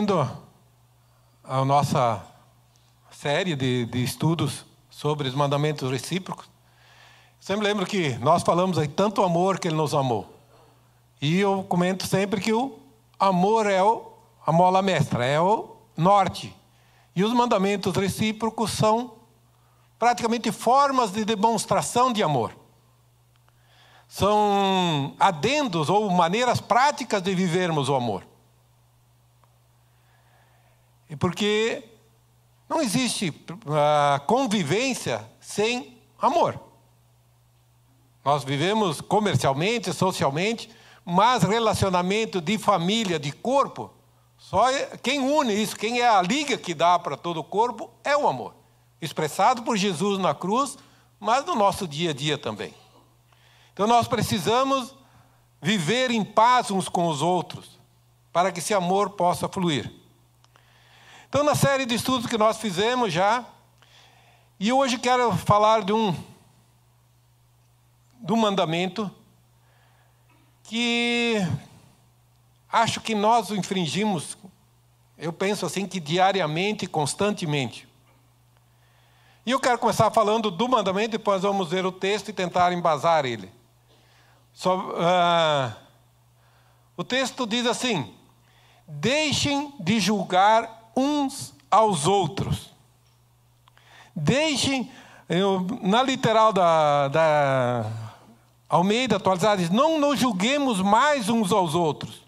Bem-vindo à nossa série de, de, estudos sobre os mandamentos recíprocos. Eu sempre lembro que nós falamos aí tanto amor que ele nos amou. E eu comento sempre que o amor é o, a mola mestra, é o norte. E os mandamentos recíprocos são praticamente formas de demonstração de amor. São adendos ou maneiras práticas de vivermos o amor. E é porque não existe ah, convivência sem amor. Nós vivemos comercialmente, socialmente, mas relacionamento de família, de corpo, só é, quem une isso, quem é a liga que dá para todo o corpo é o amor, expressado por Jesus na cruz, mas no nosso dia a dia também. Então nós precisamos viver em paz uns com os outros, para que esse amor possa fluir. Então, na série de estudos que nós fizemos já, e hoje quero falar de um, de um mandamento que acho que nós infringimos, eu penso assim, que diariamente, constantemente. E eu quero começar falando do mandamento, depois vamos ver o texto e tentar embasar ele. uh, o texto diz assim: Deixem de julgar uns aos outros. Deixem, eu, na literal da, da Almeida atualizada, diz, não nos julguemos mais uns aos outros.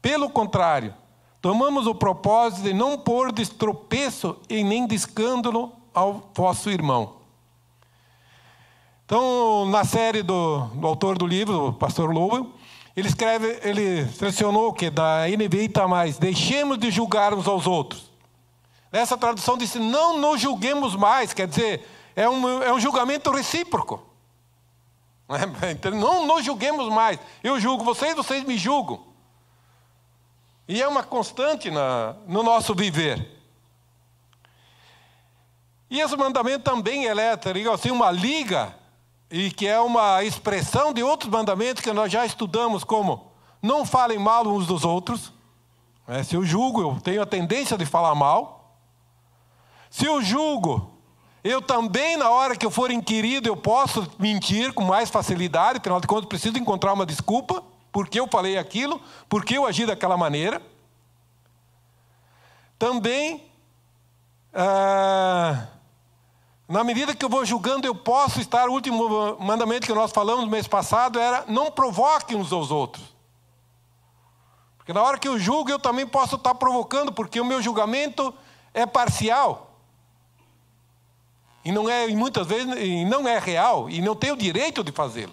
Pelo contrário, tomamos o propósito de não pôr de tropeço e nem de escândalo ao vosso irmão. Então, na série do, do autor do livro, o pastor Lowell, ele escreve, ele selecionou o que? Da NBI está mais, deixemos de julgar uns aos outros. Nessa tradução disse, não nos julguemos mais, quer dizer, é um, é um julgamento recíproco. Então, não nos julguemos mais. Eu julgo vocês, vocês me julgam. E é uma constante na, no nosso viver. E esse mandamento também é elétrico, assim, uma liga e que é uma expressão de outros mandamentos que nós já estudamos, como não falem mal uns dos outros. É, se eu julgo, eu tenho a tendência de falar mal. Se eu julgo, eu também, na hora que eu for inquirido, eu posso mentir com mais facilidade, afinal de contas, preciso encontrar uma desculpa, porque eu falei aquilo, porque eu agi daquela maneira. Também. Ah, na medida que eu vou julgando, eu posso estar. O último mandamento que nós falamos no mês passado era: não provoque uns aos outros. Porque na hora que eu julgo, eu também posso estar provocando, porque o meu julgamento é parcial. E não é, e muitas vezes, não é real, e não tenho o direito de fazê-lo.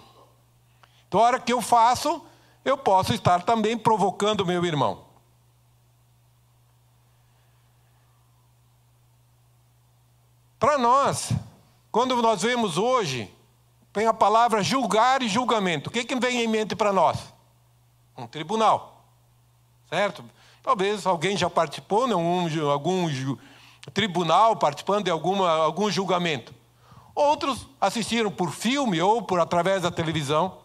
Então, a hora que eu faço, eu posso estar também provocando o meu irmão. Para nós, quando nós vemos hoje, vem a palavra julgar e julgamento. O que, que vem em mente para nós? Um tribunal. Certo? Talvez alguém já participou de né? algum, algum tribunal, participando de alguma, algum julgamento. Outros assistiram por filme ou por através da televisão.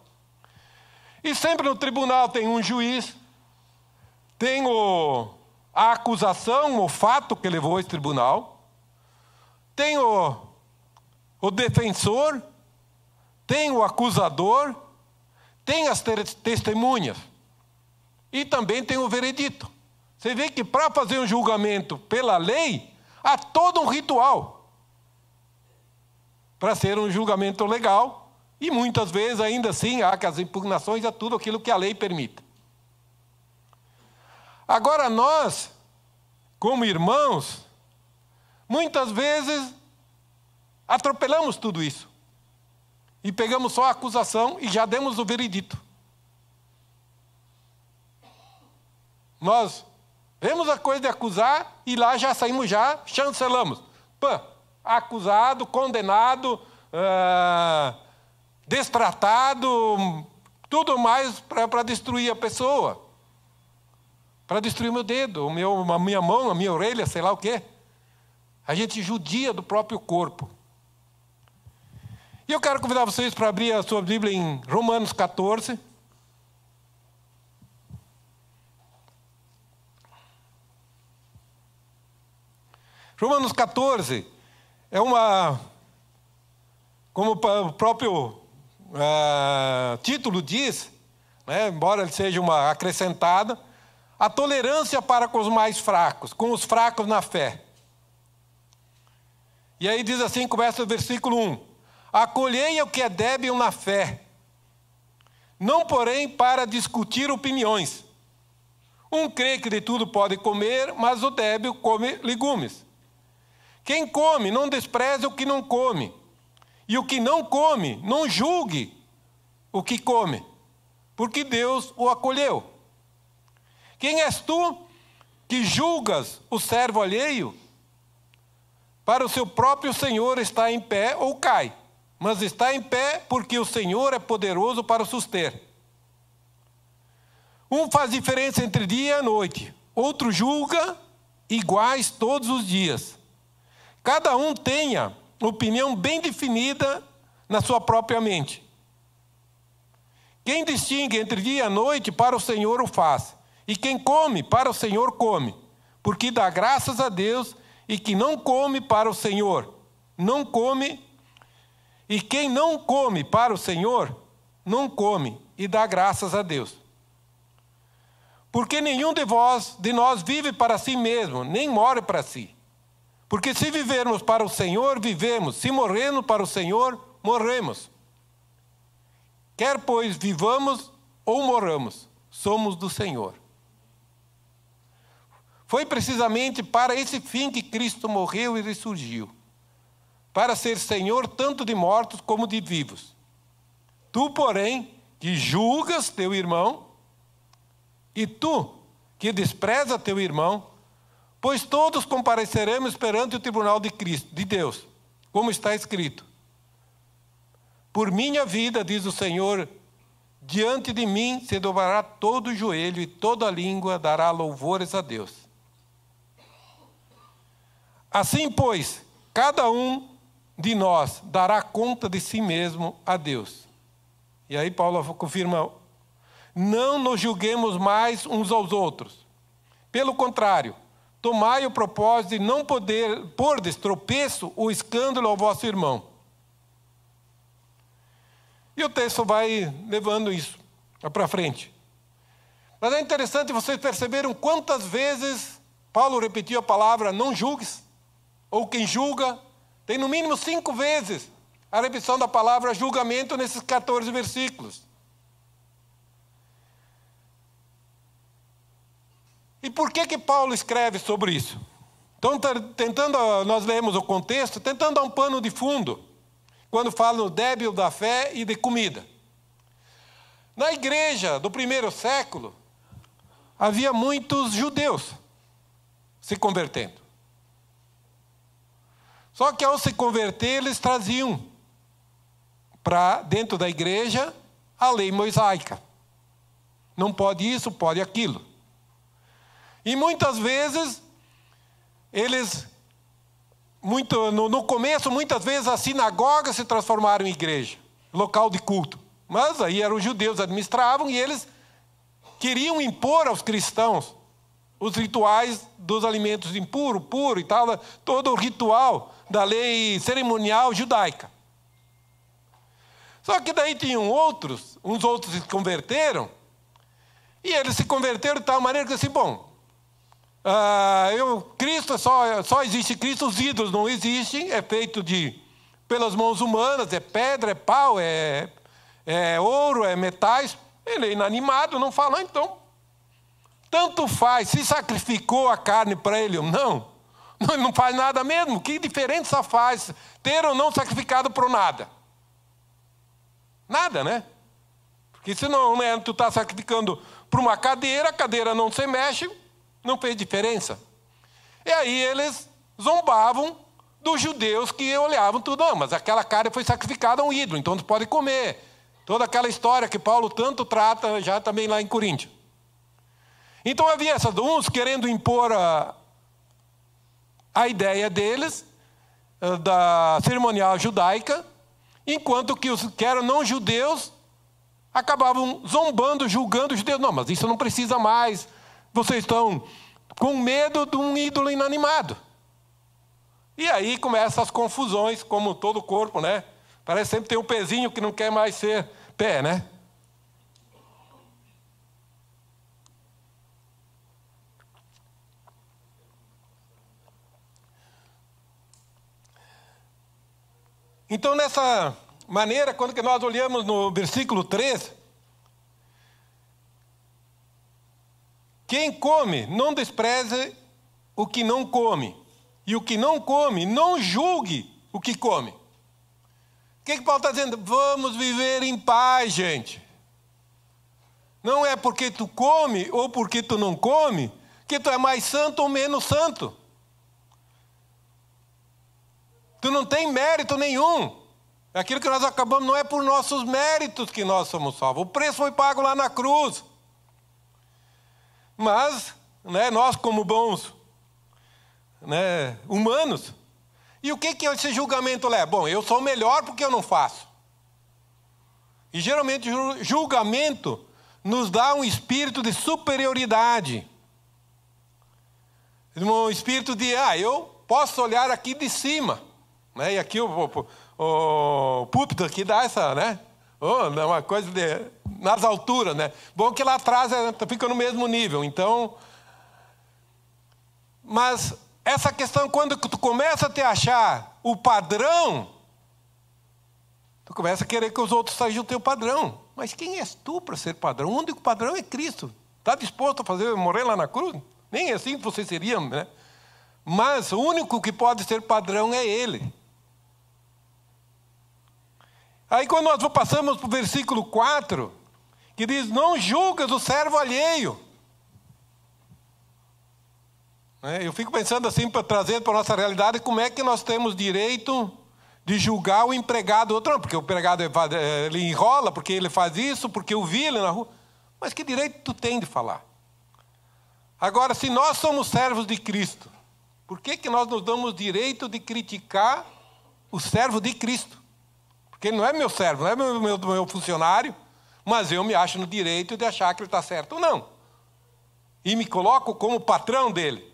E sempre no tribunal tem um juiz, tem o, a acusação, o fato que levou esse tribunal, tem o, o defensor, tem o acusador, tem as testemunhas e também tem o veredito. Você vê que para fazer um julgamento pela lei, há todo um ritual para ser um julgamento legal e muitas vezes ainda assim há as impugnações a tudo aquilo que a lei permite. Agora nós, como irmãos, Muitas vezes atropelamos tudo isso e pegamos só a acusação e já demos o veredito. Nós vemos a coisa de acusar e lá já saímos, já chancelamos. Pã, acusado, condenado, uh, destratado, tudo mais para destruir a pessoa. Para destruir meu dedo, meu, a minha mão, a minha orelha, sei lá o quê. A gente judia do próprio corpo. E eu quero convidar vocês para abrir a sua Bíblia em Romanos 14. Romanos 14 é uma, como o próprio uh, título diz, né, embora ele seja uma acrescentada, a tolerância para com os mais fracos, com os fracos na fé. E aí diz assim, começa o versículo 1. Acolhei o que é débil na fé, não porém para discutir opiniões. Um crê que de tudo pode comer, mas o débil come legumes. Quem come, não despreze o que não come. E o que não come, não julgue o que come, porque Deus o acolheu. Quem és tu que julgas o servo alheio? Para o seu próprio Senhor está em pé ou cai, mas está em pé porque o Senhor é poderoso para o suster. Um faz diferença entre dia e noite, outro julga iguais todos os dias. Cada um tenha opinião bem definida na sua própria mente. Quem distingue entre dia e noite, para o Senhor o faz. E quem come, para o Senhor come, porque dá graças a Deus e que não come para o Senhor, não come. E quem não come para o Senhor, não come e dá graças a Deus. Porque nenhum de vós, de nós vive para si mesmo, nem morre para si. Porque se vivermos para o Senhor, vivemos, se morrermos para o Senhor, morremos. Quer pois vivamos ou morramos, somos do Senhor. Foi precisamente para esse fim que Cristo morreu e ressurgiu para ser Senhor tanto de mortos como de vivos. Tu, porém, que julgas teu irmão, e tu, que despreza teu irmão, pois todos compareceremos perante o tribunal de Cristo, de Deus, como está escrito. Por minha vida, diz o Senhor, diante de mim se dobrará todo o joelho e toda a língua dará louvores a Deus. Assim, pois, cada um de nós dará conta de si mesmo a Deus. E aí Paulo confirma: não nos julguemos mais uns aos outros. Pelo contrário, tomai o propósito de não poder pôr destropeço ou escândalo ao vosso irmão. E o texto vai levando isso para frente. Mas é interessante vocês perceberam quantas vezes Paulo repetiu a palavra não julgues ou quem julga, tem no mínimo cinco vezes a repetição da palavra julgamento nesses 14 versículos. E por que que Paulo escreve sobre isso? Então, tá, tentando, ah, nós lemos o contexto, tentando dar um pano de fundo, quando fala no débil da fé e de comida. Na igreja do primeiro século, havia muitos judeus se convertendo. Só que ao se converter, eles traziam para dentro da igreja a lei mosaica. Não pode isso, pode aquilo. E muitas vezes eles muito no, no começo muitas vezes as sinagogas se transformaram em igreja, local de culto. Mas aí eram os judeus administravam e eles queriam impor aos cristãos os rituais dos alimentos impuros, puro e tal, todo o ritual da lei cerimonial judaica. Só que daí tinham outros, uns outros se converteram, e eles se converteram de tal maneira que assim, bom, uh, eu, Cristo só, só existe Cristo, os ídolos não existem, é feito de pelas mãos humanas, é pedra, é pau, é, é ouro, é metais, ele é inanimado, não fala, então. Tanto faz se sacrificou a carne para ele ou não não faz nada mesmo. Que diferença faz ter ou não sacrificado por nada? Nada, né? Porque se não né, tu está sacrificando para uma cadeira, a cadeira não se mexe, não fez diferença. E aí eles zombavam dos judeus que olhavam tudo, não, ah, mas aquela cara foi sacrificada a um ídolo, então tu pode comer. Toda aquela história que Paulo tanto trata já também lá em Coríntios. Então havia essas, uns querendo impor a, a ideia deles eh, da cerimonial judaica, enquanto que os que eram não judeus acabavam zombando, julgando os judeus. Não, mas isso não precisa mais. Vocês estão com medo de um ídolo inanimado. E aí começam as confusões, como todo corpo, né? Parece sempre tem um pezinho que não quer mais ser pé, né? Então, nessa maneira, quando que nós olhamos no versículo 3, quem come não despreze o que não come, e o que não come não julgue o que come. O que, que Paulo está dizendo? Vamos viver em paz, gente. Não é porque tu come ou porque tu não come que tu é mais santo ou menos santo. Tu não tem mérito nenhum. Aquilo que nós acabamos não é por nossos méritos que nós somos salvos. O preço foi pago lá na cruz. Mas, né, nós como bons né, humanos, e o que, que esse julgamento leva? Bom, eu sou melhor porque eu não faço. E geralmente julgamento nos dá um espírito de superioridade. Um espírito de, ah, eu posso olhar aqui de cima. Né? E aqui o, o, o, o púlpito aqui dá essa, né? Oh, não, uma coisa de, nas alturas, né? Bom que lá atrás eh, tá fica no mesmo nível, então. Mas essa questão, quando tu começa a te achar o padrão, tu começa a querer que os outros sejam o teu padrão. Mas quem és tu para ser padrão? O único padrão é Cristo. Está disposto a fazer morrer lá na cruz? Nem assim você seria, né? Mas o único que pode ser padrão é Ele. Aí quando nós passamos para o versículo 4, que diz, não julgas o servo alheio. Né? Eu fico pensando assim para trazer para a nossa realidade como é que nós temos direito de julgar o empregado outro, porque o empregado é é, ele enrola, porque ele faz isso, porque eu vi ele na rua. Mas que direito tu tem de falar? Agora, se nós somos servos de Cristo, por que, que nós nos damos direito de criticar o servo de Cristo? Porque ele não é meu servo, não é meu, meu, meu funcionário, mas eu me acho no direito de achar que ele está certo ou não. E me coloco como patrão dele.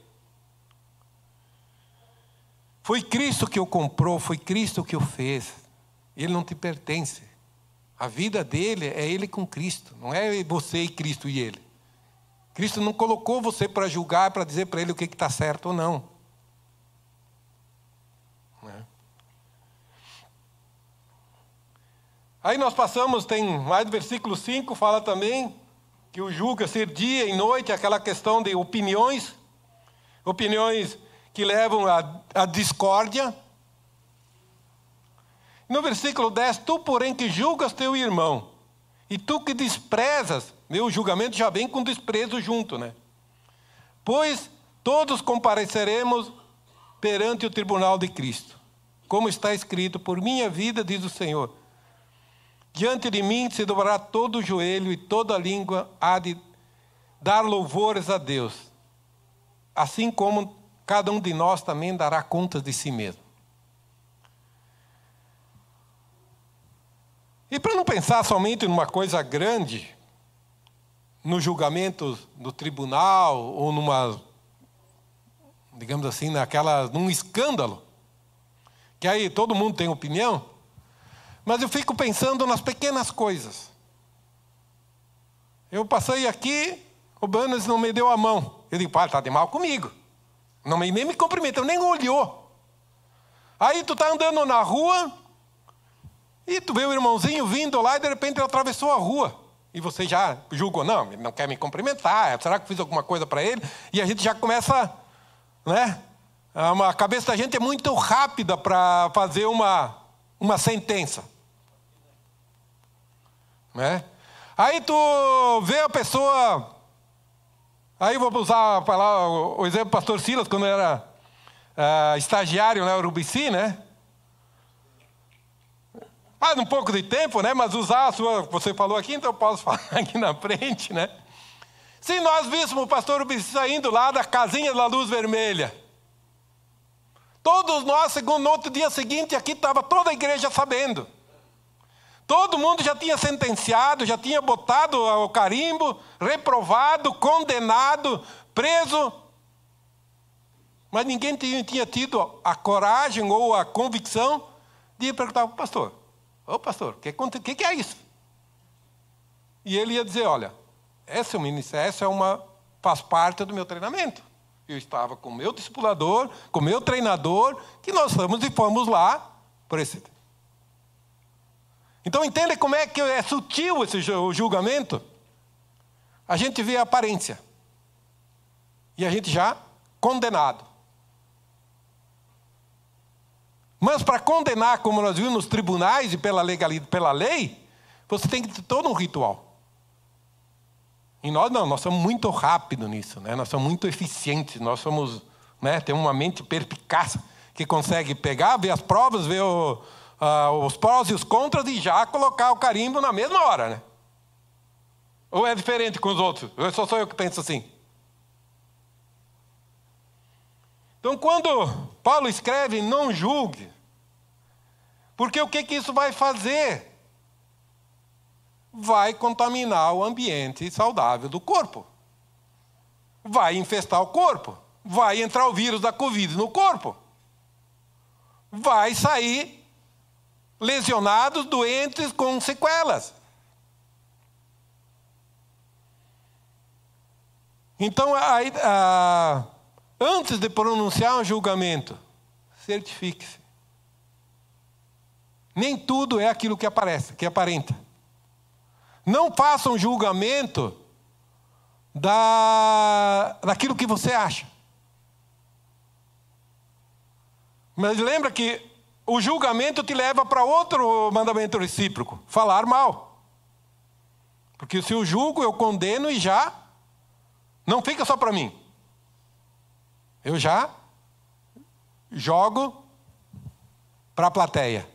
Foi Cristo que o comprou, foi Cristo que o fez. Ele não te pertence. A vida dele é ele com Cristo, não é você e Cristo e ele. Cristo não colocou você para julgar, para dizer para ele o que está certo ou não. Aí nós passamos, tem mais do versículo 5, fala também que o julga ser dia e noite, aquela questão de opiniões, opiniões que levam à discórdia. No versículo 10, tu, porém, que julgas teu irmão, e tu que desprezas, meu julgamento já vem com desprezo junto, né? Pois todos compareceremos perante o tribunal de Cristo, como está escrito, por minha vida, diz o Senhor Diante de mim se dobrará todo o joelho e toda língua há de dar louvores a Deus, assim como cada um de nós também dará contas de si mesmo. E para não pensar somente numa coisa grande, no julgamento do tribunal ou numa, digamos assim, naquela, num escândalo, que aí todo mundo tem opinião. Mas eu fico pensando nas pequenas coisas. Eu passei aqui, o Banos não me deu a mão. Eu digo, pai, está de mal comigo. Não me, nem me cumprimentou, nem olhou. Aí tu está andando na rua e tu vê o irmãozinho vindo lá e de repente ele atravessou a rua. E você já julgou, não, ele não quer me cumprimentar, será que fiz alguma coisa para ele? E a gente já começa, né? É a cabeça da gente é muito rápida para fazer uma, uma sentença. Né? Aí tu vê a pessoa. Aí vou usar palavra, o exemplo do pastor Silas, quando era uh, estagiário na né, Urubici, né? Faz um pouco de tempo, né? Mas usar a sua. Você falou aqui, então eu posso falar aqui na frente, né? Se nós víssemos o pastor Urubici saindo lá da casinha da luz vermelha. Todos nós, segundo no outro dia seguinte, aqui estava toda a igreja sabendo. Todo mundo já tinha sentenciado, já tinha botado o carimbo, reprovado, condenado, preso. Mas ninguém tinha tido a coragem ou a convicção de perguntar ao pastor: Ô pastor, o que, é isso? E ele ia dizer: Olha, essa, é essa é uma, faz parte do meu treinamento. Eu estava com o meu discipulador, com o meu treinador, que nós fomos e fomos lá por esse então entenda como é que é sutil esse julgamento. A gente vê a aparência. E a gente já condenado. Mas para condenar, como nós vimos nos tribunais e pela, legalidade, pela lei, você tem que ter todo um ritual. E nós não, nós somos muito rápidos nisso, né? nós somos muito eficientes, nós somos, né, temos uma mente perpicaz que consegue pegar, ver as provas, ver o, uh, os prós e os contras e já colocar o carimbo na mesma hora, né? Ou é diferente com os outros? Eu só sou eu que penso assim. Então, quando Paulo escreve, não julgue, porque o que, que isso vai fazer? Vai contaminar o ambiente saudável do corpo. Vai infestar o corpo. Vai entrar o vírus da Covid no corpo. Vai sair lesionados, doentes, com sequelas. Então, a, a, antes de pronunciar um julgamento, certifique-se. Nem tudo é aquilo que aparece, que aparenta. Não faça um julgamento da, daquilo que você acha. Mas lembra que o julgamento te leva para outro mandamento recíproco: falar mal. Porque se eu julgo, eu condeno e já não fica só para mim. Eu já jogo para a plateia.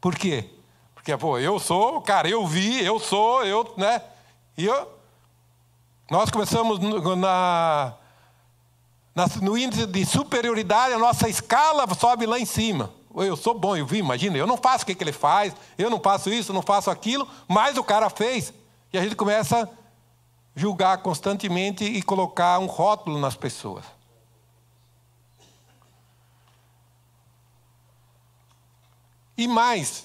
Por quê? Porque, pô, eu sou, cara, eu vi, eu sou, eu, né? E eu, nós começamos na, na, no índice de superioridade, a nossa escala sobe lá em cima eu sou bom, eu vi, imagina, eu não faço o que, que ele faz, eu não faço isso, não faço aquilo, mas o cara fez. E a gente começa a julgar constantemente e colocar um rótulo nas pessoas. E mais,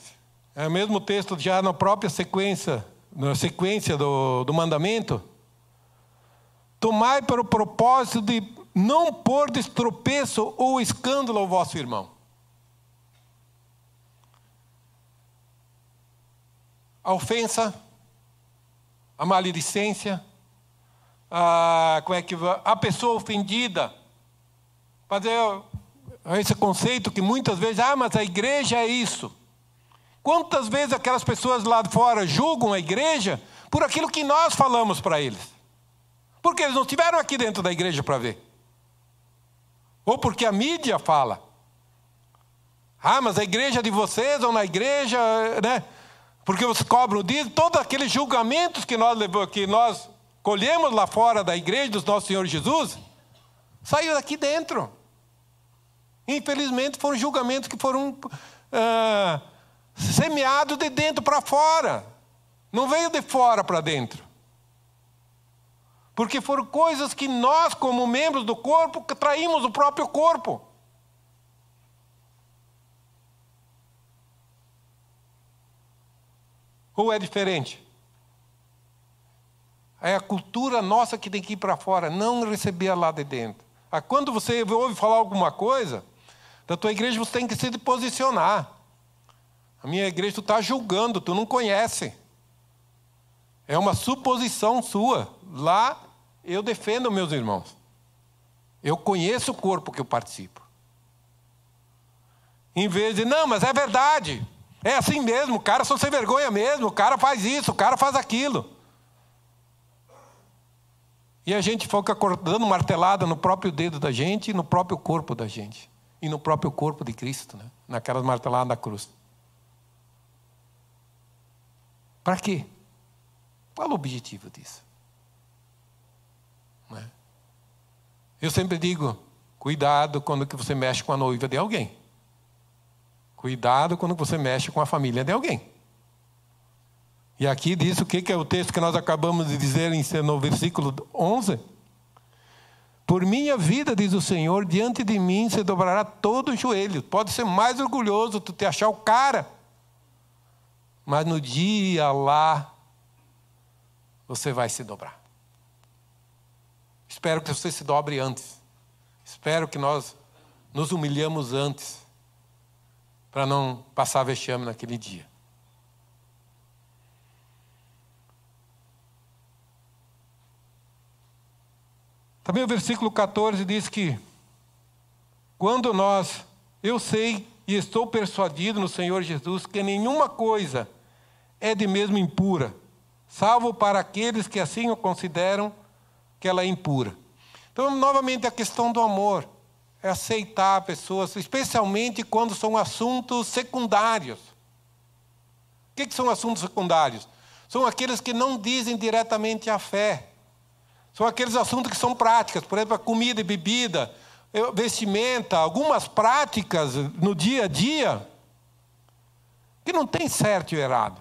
é o mesmo texto já na própria sequência, na sequência do, do mandamento. Tomai para o propósito de não pôr destropeço ou escândalo ao vosso irmão. a ofensa, a maledicência, a, como é que, a pessoa ofendida. Fazer é, é esse conceito que muitas vezes, ah, mas a igreja é isso. Quantas vezes aquelas pessoas lá fora julgam a igreja por aquilo que nós falamos para eles? Porque eles não estiveram aqui dentro da igreja para ver. Ou porque a mídia fala. Ah, mas a igreja é de vocês ou na igreja, né? porque os cobram dízimo, todos aqueles julgamentos que nós, que nós colhemos lá fora da igreja do nosso Senhor Jesus, saiu daqui dentro. Infelizmente foram julgamentos que foram ah, semeados de dentro para fora. Não veio de fora para dentro. Porque foram coisas que nós, como membros do corpo, traímos o próprio corpo. Ou é diferente? É a cultura nossa que tem que ir para fora, não receber lá de dentro. Ah, quando você ouve falar alguma coisa da tua igreja, você tem que se posicionar. A minha igreja, tu está julgando, tu não conhece. É uma suposição sua. Lá eu defendo meus irmãos. Eu conheço o corpo que eu participo. Em vez de, não, mas é verdade. É assim mesmo, o cara só sem vergonha mesmo, o cara faz isso, o cara faz aquilo. E a gente fica dando martelada no próprio dedo da gente e no próprio corpo da gente. E no próprio corpo de Cristo, né? naquelas marteladas da cruz. Para quê? Qual o objetivo disso? É? Eu sempre digo: cuidado quando que você mexe com a noiva de alguém. Cuidado quando você mexe com a família de alguém. E aqui diz o que é o texto que nós acabamos de dizer no versículo 11. Por minha vida, diz o Senhor, diante de mim se dobrará todo o joelho. Pode ser mais orgulhoso tu te achar o cara. Mas no dia lá, você vai se dobrar. Espero que você se dobre antes. Espero que nós nos humilhamos antes para não passar vexame naquele dia. Também o versículo 14 diz que quando nós, eu sei e estou persuadido no Senhor Jesus que nenhuma coisa é de mesmo impura, salvo para aqueles que assim o consideram que ela é impura. Então, novamente, a questão do amor é aceitar pessoas, especialmente quando são assuntos secundários. O que, que são assuntos secundários? São aqueles que não dizem diretamente a fé. São aqueles assuntos que são práticas, por exemplo, a comida e bebida, eh, vestimenta, algumas práticas no dia a dia, que não tem certo e errado.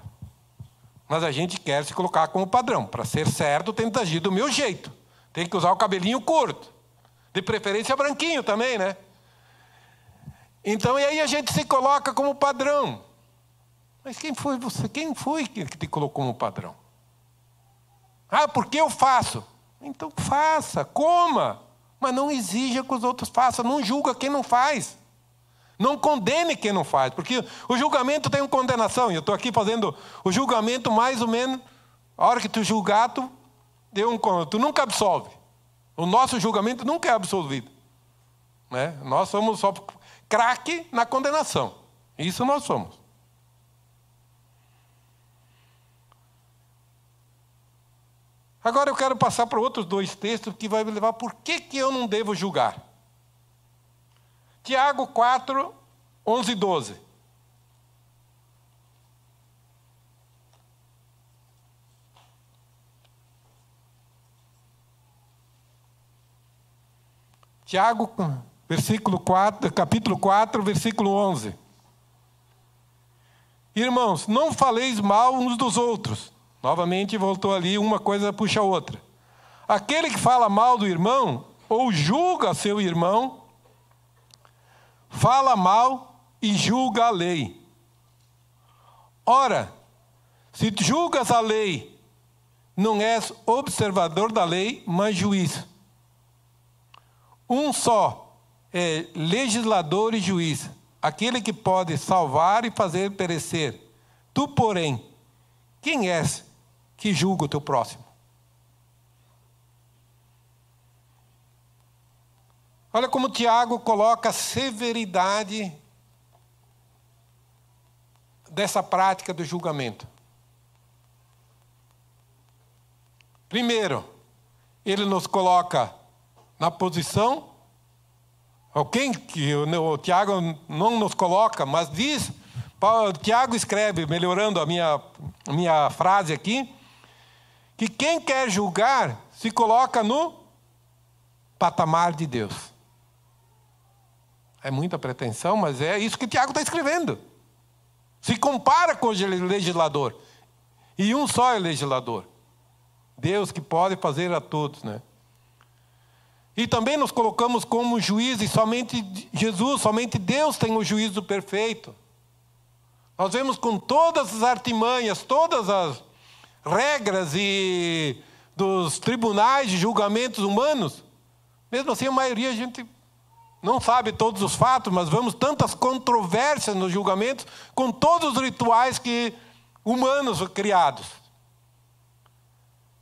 Mas a gente quer se colocar como padrão. Para ser certo, tem que agir do meu jeito. Tem que usar o cabelinho curto. De preferência branquinho também, né? Então, e aí a gente se coloca como padrão. Mas quem foi você? Quem foi que te colocou como padrão? Ah, porque eu faço. Então faça, coma, mas não exija que os outros façam, não julga quem não faz. Não condene quem não faz, porque o julgamento tem uma condenação, e eu estou aqui fazendo o julgamento mais ou menos, a hora que tu julgar, tu, um, tu nunca absolve. O nosso julgamento nunca é absolvido. Né? Nós somos só craque na condenação. Isso nós somos. Agora eu quero passar para outros dois textos que vai me levar por que, que eu não devo julgar. Tiago 4, 11 e 12. Tiago, versículo 4, capítulo 4, versículo 11. Irmãos, não faleis mal uns dos outros. Novamente voltou ali, uma coisa puxa a outra. Aquele que fala mal do irmão, ou julga seu irmão, fala mal e julga a lei. Ora, se julgas a lei, não és observador da lei, mas juiz. Um só é legislador e juiz, aquele que pode salvar e fazer perecer. Tu, porém, quem és que julga o teu próximo? Olha como Tiago coloca a severidade dessa prática do julgamento. Primeiro, ele nos coloca na posição. Alguém que o, Tiago não nos coloca, mas diz, Paulo, Tiago escreve, melhorando a minha, a minha frase aqui, que quem quer julgar se coloca no patamar de Deus. É muita pretensão, mas é isso que Tiago está escrevendo. Se compara com o legislador. E um só é legislador. Deus que pode fazer a todos, né? E também nos colocamos como juízes, somente Jesus, somente Deus tem o juízo perfeito. Nós vemos com todas as artimanhas, todas as regras e dos tribunais de julgamentos humanos, mesmo assim a maioria a gente não sabe todos os fatos, mas vemos tantas controvérsias nos julgamentos com todos os rituais que humanos criados.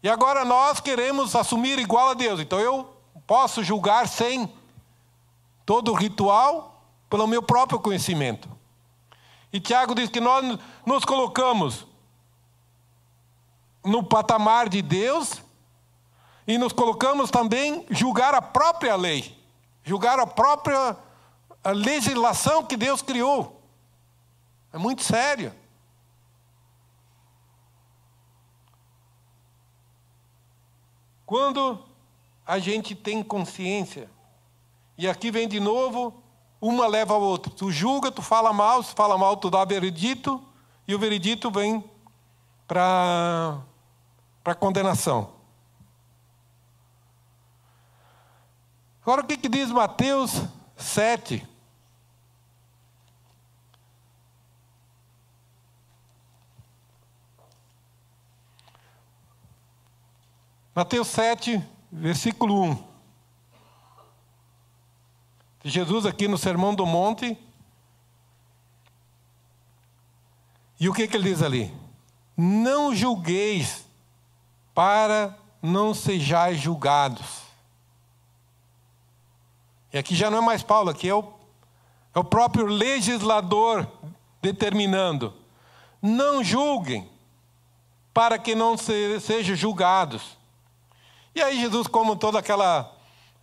E agora nós queremos assumir igual a Deus. Então eu posso julgar sem todo o ritual pelo meu próprio conhecimento. E Tiago diz que nós nos colocamos no patamar de Deus e nos colocamos também julgar a própria lei, julgar a própria legislação que Deus criou. É muito sério. Quando a gente tem consciência. E aqui vem de novo, uma leva a outra. Tu julga, tu fala mal, se fala mal, tu dá veredito, e o veredito vem para a condenação. Agora o que, que diz Mateus 7? Mateus 7, versículo 1. Jesus aqui no Sermão do Monte. E o que, que ele diz ali? Não julgueis para não sejais julgados. E aqui já não é mais Paulo, aqui é o, é o próprio legislador determinando. Não julguem para que não sejam julgados. E aí, Jesus, como toda aquela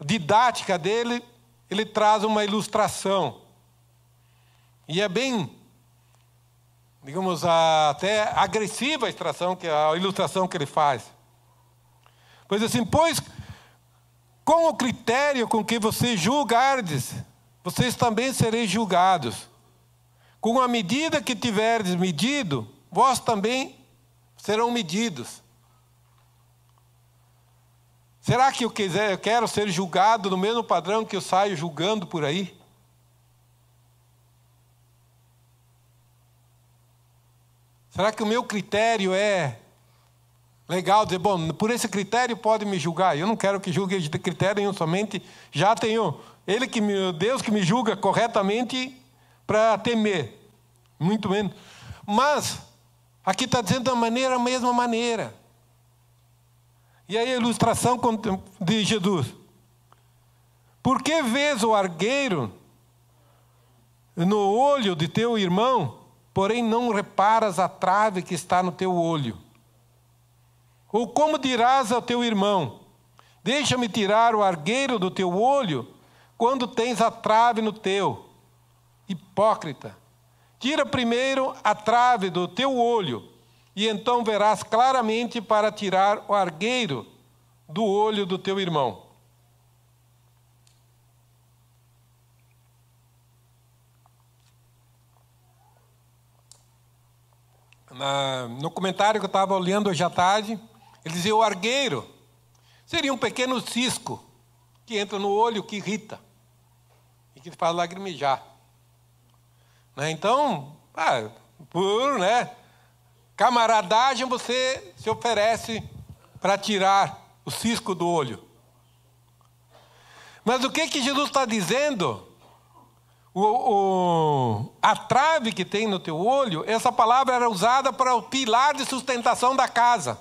didática dele, ele traz uma ilustração. E é bem, digamos, até agressiva a ilustração que, a ilustração que ele faz. Pois assim, pois com o critério com que vocês julgardes, vocês também sereis julgados. Com a medida que tiverdes medido, vós também serão medidos. Será que eu, quiser, eu quero ser julgado no mesmo padrão que eu saio julgando por aí? Será que o meu critério é legal dizer, bom, por esse critério pode me julgar? Eu não quero que julgue de critério nenhum, somente já tenho ele que me, Deus que me julga corretamente para temer, muito menos. Mas aqui está dizendo da maneira, a mesma maneira. E aí a ilustração de Jesus. Por que vês o argueiro no olho de teu irmão, porém não reparas a trave que está no teu olho? Ou como dirás ao teu irmão: Deixa-me tirar o argueiro do teu olho, quando tens a trave no teu? Hipócrita, tira primeiro a trave do teu olho e então verás claramente para tirar o argueiro do olho do teu irmão. Na, no comentário que eu estava olhando hoje à tarde, ele dizia: o argueiro seria um pequeno cisco que entra no olho, que irrita e que faz lagrimejar. Né? Então, ah, por, né? Camaradagem você se oferece para tirar o cisco do olho. Mas o que, que Jesus está dizendo? O, o, a trave que tem no teu olho, essa palavra era usada para o pilar de sustentação da casa.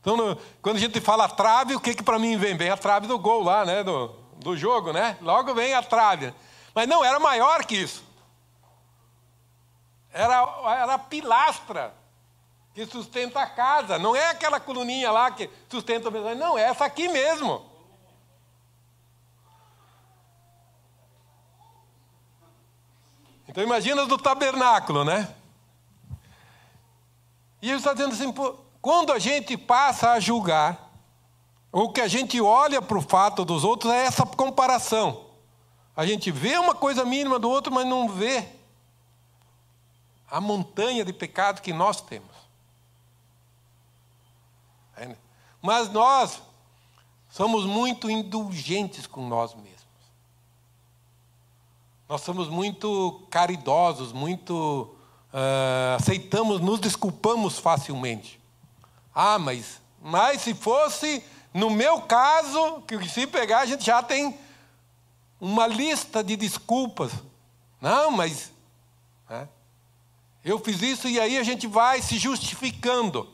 Então, no, quando a gente fala trave, o que, que para mim vem? Vem a trave do gol lá, né? Do, do jogo, né? Logo vem a trave. Mas não, era maior que isso. Era, era a pilastra que sustenta a casa. Não é aquela coluninha lá que sustenta o pessoal. Não, é essa aqui mesmo. Então imagina do tabernáculo, né? E ele está dizendo assim, quando a gente passa a julgar, ou que a gente olha para o fato dos outros, é essa comparação. A gente vê uma coisa mínima do outro, mas não vê a montanha de pecado que nós temos. Mas nós somos muito indulgentes com nós mesmos. Nós somos muito caridosos, muito. Uh, aceitamos, nos desculpamos facilmente. Ah, mas, mas se fosse, no meu caso, que se pegar, a gente já tem uma lista de desculpas. Não, mas eu fiz isso, e aí a gente vai se justificando.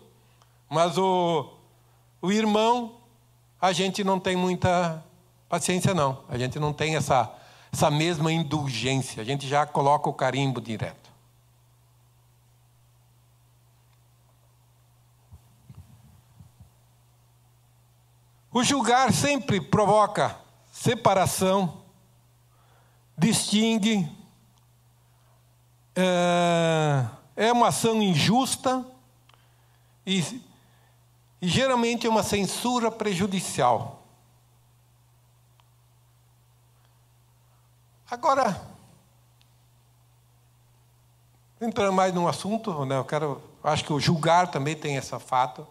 Mas o, o irmão, a gente não tem muita paciência, não. A gente não tem essa, essa mesma indulgência. A gente já coloca o carimbo direto. O julgar sempre provoca separação, distingue, é, é, uma ação injusta e, e geralmente é uma censura prejudicial. Agora, entrando mais num assunto, né, eu quero, acho que o julgar também tem esse fato.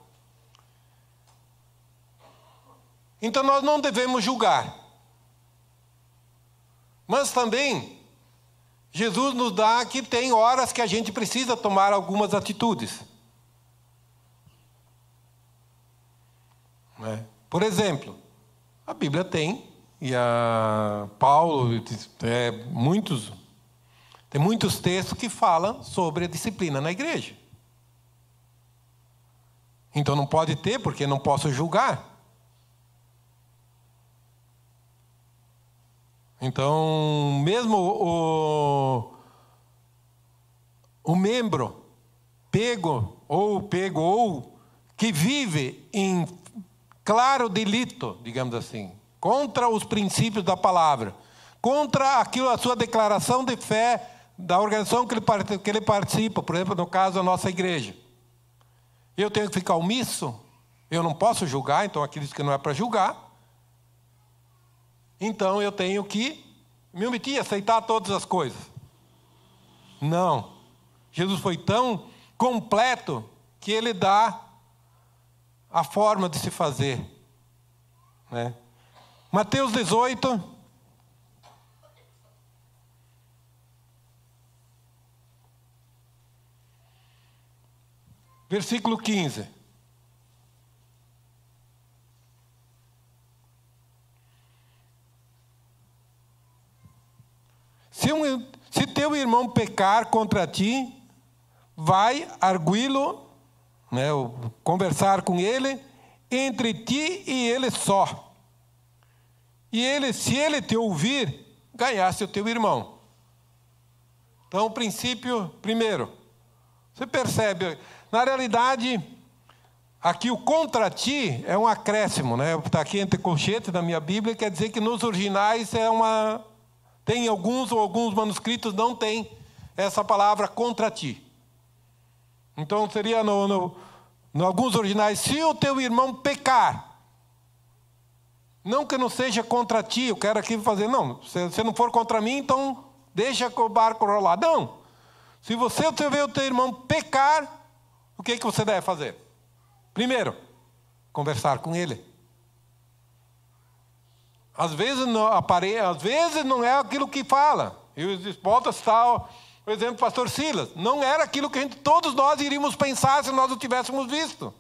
Então nós não devemos julgar, mas também Jesus nos dá que tem horas que a gente precisa tomar algumas atitudes. Né? Por exemplo, a Bíblia tem, e a Paulo, é, muitos, tem muitos textos que falam sobre a disciplina na igreja. Então não pode ter, porque não posso julgar. Então, mesmo o, o membro pego ou pego ou que vive em claro delito, digamos assim, contra os princípios da palavra, contra aquilo, a sua declaração de fé da organização que ele, que ele participa, por exemplo, no caso, a nossa igreja. Eu tenho que ficar omisso? Eu não posso julgar, então aquilo que não é para julgar. Então eu tenho que me omitir, aceitar todas as coisas. Não. Jesus foi tão completo que ele dá a forma de se fazer. Né? Mateus 18. Versículo 15. Se, um, se teu irmão pecar contra ti, vai arguí-lo, né, conversar com ele, entre ti e ele só. E ele, se ele te ouvir, ganhasse o teu irmão. Então, o princípio, primeiro, você percebe, na realidade, aqui o contra ti é um acréscimo, né? Está aqui entre colchetes da minha Bíblia, quer dizer que nos originais é uma tem alguns ou alguns manuscritos não tem essa palavra contra ti. Então seria no, no, no alguns originais, se o teu irmão pecar, não que não seja contra ti, eu quero aqui fazer, não, se, se não for contra mim, então deixa o barco rolar. Não. Se você vê o teu irmão pecar, o que, que você deve fazer? Primeiro, conversar com ele. Às vezes não, apare... Às vezes não é aquilo que fala. E volta tal, o exemplo do pastor Silas. Não era aquilo que gente, todos nós iríamos pensar se nós o tivéssemos visto.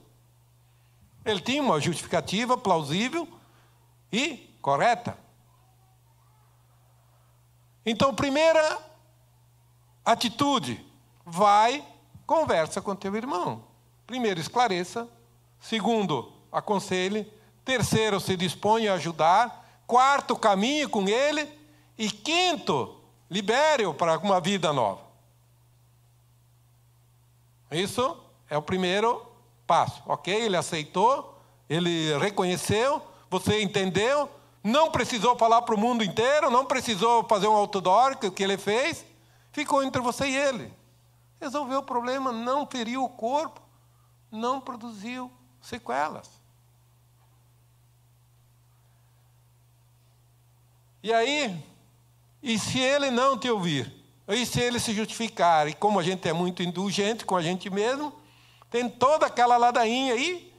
Ele tinha uma justificativa plausível e correta. Então, primeira atitude, vai, conversa com teu irmão. Primeiro, esclareça. Segundo, aconselhe. Terceiro, se disponha a ajudar. Quarto, caminhe com ele. E quinto, libere-o para uma vida nova. Isso é o primeiro passo, ok? Ele aceitou, ele reconheceu, você entendeu, não precisou falar para o mundo inteiro, não precisou fazer um outdoor, que o que ele fez, ficou entre você e ele. Resolveu o problema, não feriu o corpo, não produziu sequelas. E aí, e se ele não te ouvir? E se ele se justificar? E como a gente é muito indulgente com a gente mesmo, tem toda aquela ladainha aí.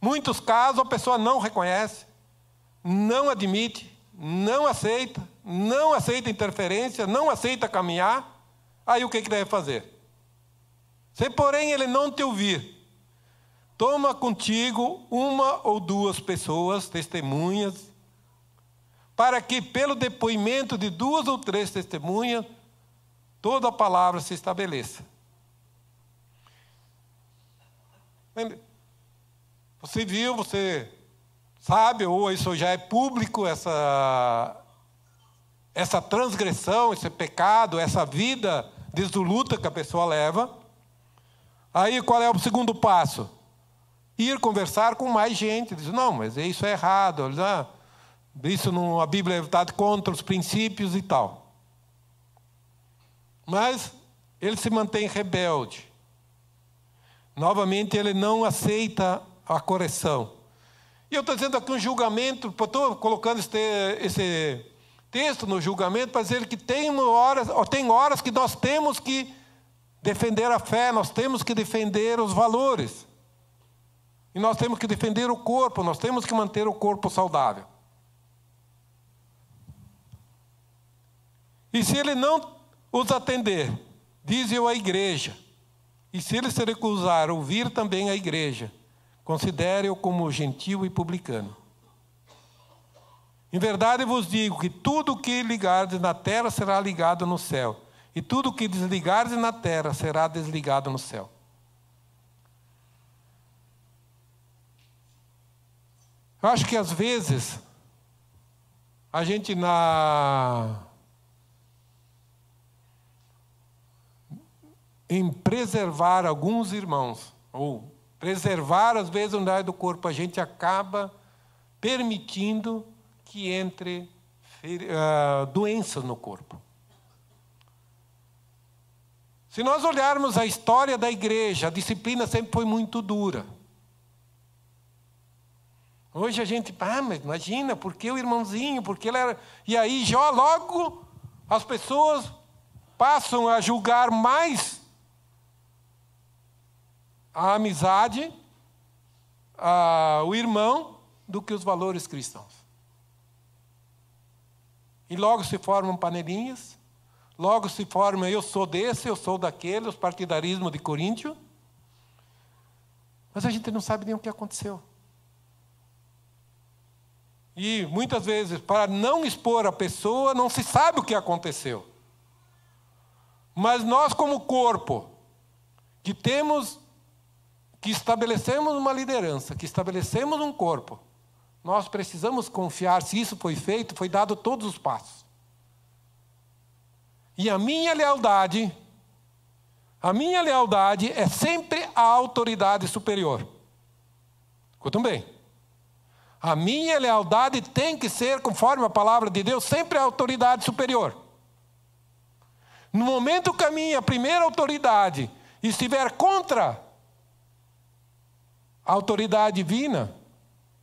Muitos casos a pessoa não reconhece, não admite, não aceita, não aceita interferência, não aceita caminhar. Aí o que, que deve fazer? Se, porém, ele não te ouvir, toma contigo uma ou duas pessoas, testemunhas, para que, pelo depoimento de duas ou três testemunhas, toda a palavra se estabeleça. Você viu, você sabe, ou isso já é público, essa, essa transgressão, esse pecado, essa vida desoluta que a pessoa leva. Aí qual é o segundo passo? Ir conversar com mais gente. Diz, não, mas isso é errado. Diz, ah, isso não, a Bíblia é lutada contra os princípios e tal. Mas ele se mantém rebelde. Novamente, ele não aceita a correção. E eu estou dizendo aqui um julgamento, estou colocando este, esse texto no julgamento para dizer que tem horas, tem horas que nós temos que defender a fé, nós temos que defender os valores. E nós temos que defender o corpo, nós temos que manter o corpo saudável. E se ele não os atender, diz-o à igreja. E se ele se recusar a ouvir também a igreja, considere-o como gentil e publicano. Em verdade vos digo que tudo o que ligardes na terra será ligado no céu, e tudo o que desligardes na terra será desligado no céu. Eu acho que às vezes a gente na em preservar alguns irmãos, ou preservar às vezes a unidade do corpo, a gente acaba permitindo que entre uh, doenças no corpo. Se nós olharmos a história da igreja, a disciplina sempre foi muito dura. Hoje a gente, ah, mas imagina, porque o irmãozinho, porque ele era. E aí, já logo, as pessoas passam a julgar mais a amizade, a, o irmão, do que os valores cristãos. E logo se formam panelinhas, logo se forma eu sou desse, eu sou daquele, os partidarismo de Coríntio. Mas a gente não sabe nem o que aconteceu. E muitas vezes, para não expor a pessoa, não se sabe o que aconteceu. Mas nós, como corpo, que temos que estabelecemos uma liderança, que estabelecemos um corpo, nós precisamos confiar se isso foi feito, foi dado todos os passos. E a minha lealdade, a minha lealdade é sempre a autoridade superior. Escutam bem. A minha lealdade tem que ser, conforme a palavra de Deus, sempre a autoridade superior. No momento que a minha primeira autoridade estiver contra a autoridade divina,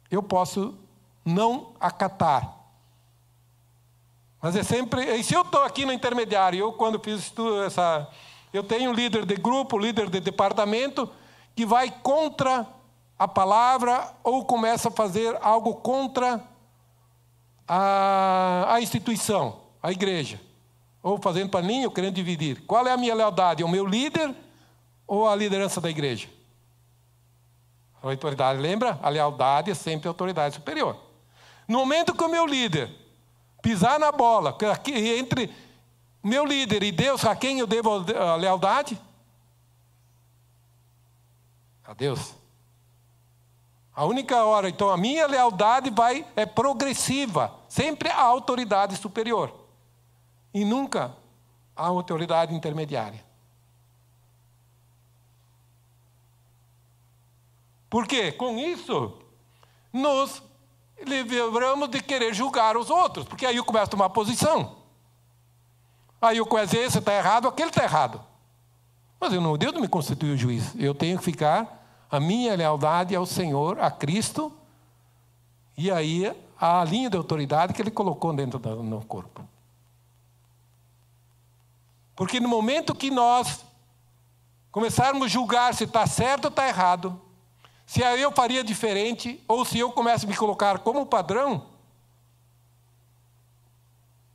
eu posso não acatar. Mas é sempre. E se eu estou aqui no intermediário, eu quando fiz tudo essa. Eu tenho um líder de grupo, líder de departamento, que vai contra a palavra ou começa a fazer algo contra a, a instituição, a igreja. Ou fazendo paninho, querendo dividir. Qual é a minha lealdade? O meu líder ou a liderança da igreja? A autoridade, lembra? A lealdade é sempre autoridade superior. No momento que o meu líder pisar na bola, entre meu líder e Deus, a quem eu devo a lealdade? A Deus. A única hora, então, a minha lealdade vai é progressiva, sempre a autoridade superior e nunca a autoridade intermediária. Porque com isso, nos livramos de querer julgar os outros, porque aí eu começo a tomar posição. Aí eu começo a dizer, esse está errado, aquele está errado. Mas eu não, Deus não me constitui o juiz. Eu tenho que ficar a minha lealdade ao Senhor, a Cristo, e aí a linha de autoridade que Ele colocou dentro do meu corpo. Porque no momento que nós começarmos a julgar se está certo ou está errado, se eu faria diferente ou se eu começo a me colocar como padrão,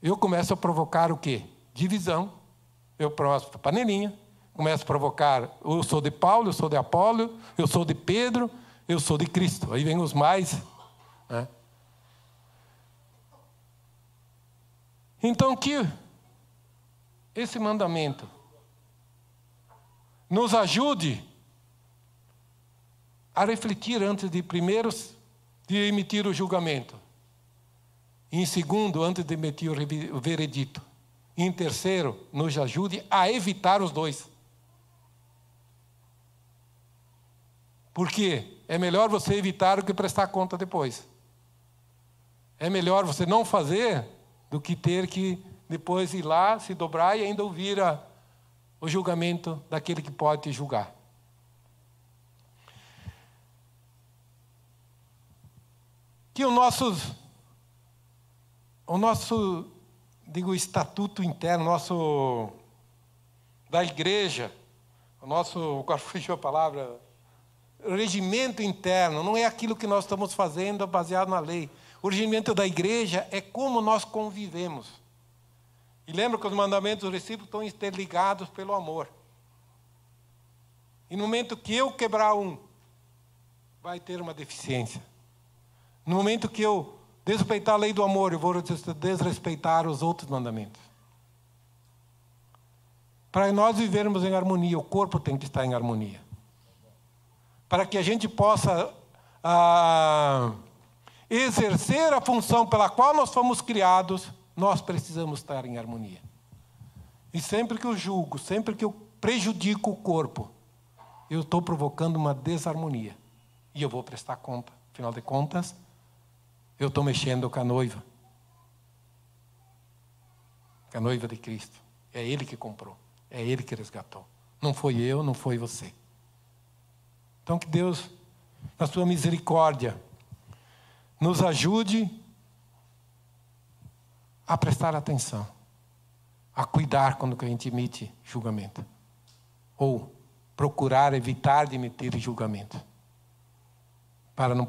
eu começo a provocar o quê? Divisão. Eu a panelinha, começo a provocar, eu sou de Paulo, eu sou de Apolo, eu sou de Pedro, eu sou de Cristo. Aí vem os mais. Né? Então que esse mandamento nos ajude a refletir antes de primeiro de emitir o julgamento. Em segundo, antes de emitir o veredito. Em terceiro, nos ajude a evitar os dois. Porque é melhor você evitar do que prestar conta depois. É melhor você não fazer do que ter que depois ir lá, se dobrar e ainda ouvir a, o julgamento daquele que pode te julgar. que o nosso, o nosso, digo, estatuto interno, nosso, da igreja, o nosso, qual foi a palavra? regimento interno, não é aquilo que nós estamos fazendo baseado na lei. O regimento da igreja é como nós convivemos. E lembra que os mandamentos recíprocos estão interligados pelo amor. E no momento que eu quebrar um, vai ter uma deficiência. No momento que eu desrespeitar a lei do amor, eu vou desrespeitar os outros mandamentos. Para nós vivermos em harmonia, o corpo tem que estar em harmonia. Para que a gente possa ah, exercer a função pela qual nós fomos criados, nós precisamos estar em harmonia. E sempre que eu julgo, sempre que eu prejudico o corpo, eu estou provocando uma desarmonia. E eu vou prestar conta. Afinal de contas, eu estou mexendo com a noiva. Com a noiva de Cristo. É Ele que comprou. É Ele que resgatou. Não foi eu, não foi você. Então que Deus, na sua misericórdia, nos ajude a prestar atenção, a cuidar quando a gente emite julgamento, ou procurar evitar de emitir julgamento para não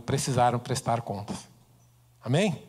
precisar prestar contas. Amém?